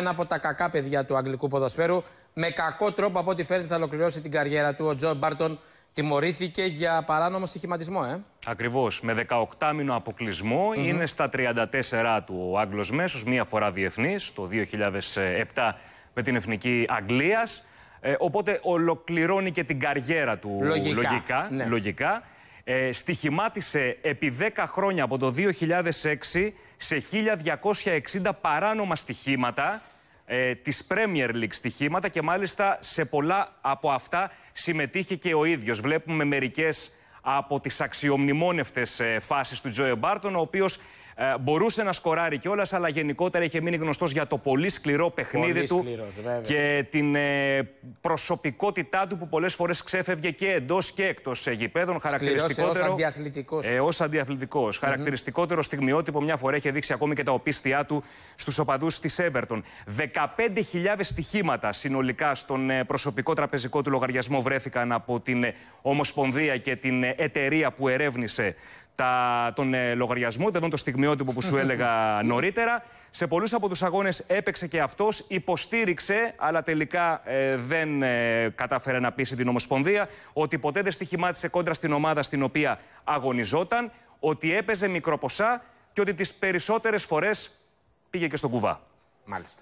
Ένα από τα κακά παιδιά του αγγλικού ποδοσφαίρου, με κακό τρόπο από ό,τι φαίνεται θα ολοκληρώσει την καριέρα του. Ο Τζον Μπάρτον τιμωρήθηκε για παράνομο στοιχηματισμό, ε. Ακριβώς. Με 18 μήνο αποκλεισμό είναι στα 34 του ο Άγγλος μέσος, μία φορά διεθνής, το 2007 με την Εθνική Αγγλίας. Ε, οπότε ολοκληρώνει και την καριέρα του λογικά. λογικά, ναι. Ε, στοιχημάτισε επί 10 χρόνια από το 2006 σε 1.260 παράνομα στοιχήματα ε, της Premier League στοιχήματα και μάλιστα σε πολλά από αυτά συμμετείχε και ο ίδιος. Βλέπουμε μερικές από τις αξιομνημόνευτες ε, φάσεις του Τζόε Μπάρτον, ο οποίος ε, μπορούσε να σκοράρει κιόλας, αλλά γενικότερα είχε μείνει γνωστός για το πολύ σκληρό παιχνίδι του και την ε, προσωπικότητά του που πολλές φορές ξέφευγε και εντός και εκτός γηπέδων. Χαρακτηριστικότερο. Ως αντιαθλητικός. Ε, Χαρακτηριστικότερο στιγμιότυπο μια φορά είχε δείξει ακόμη και τα οπίστια του στους οπαδούς της Εύερτον. 15.000 στοιχήματα συνολικά στον ε, προσωπικό τραπεζικό του λογαριασμό βρέθηκαν από την ε, Ομοσπονδία και την ε, εταιρεία που ερεύνησε τον ε, λογαριασμό, δεν το στιγμιότυπο που σου έλεγα νωρίτερα. Σε πολλούς από τους αγώνες έπαιξε και αυτός, υποστήριξε, αλλά τελικά ε, δεν ε, κατάφερε να πείσει την Ομοσπονδία ότι ποτέ δεν στοιχημάτισε κόντρα στην ομάδα στην οποία αγωνιζόταν, ότι έπαιζε μικροποσά και ότι τις περισσότερες φορές πήγε και στον κουβά. Μάλιστα.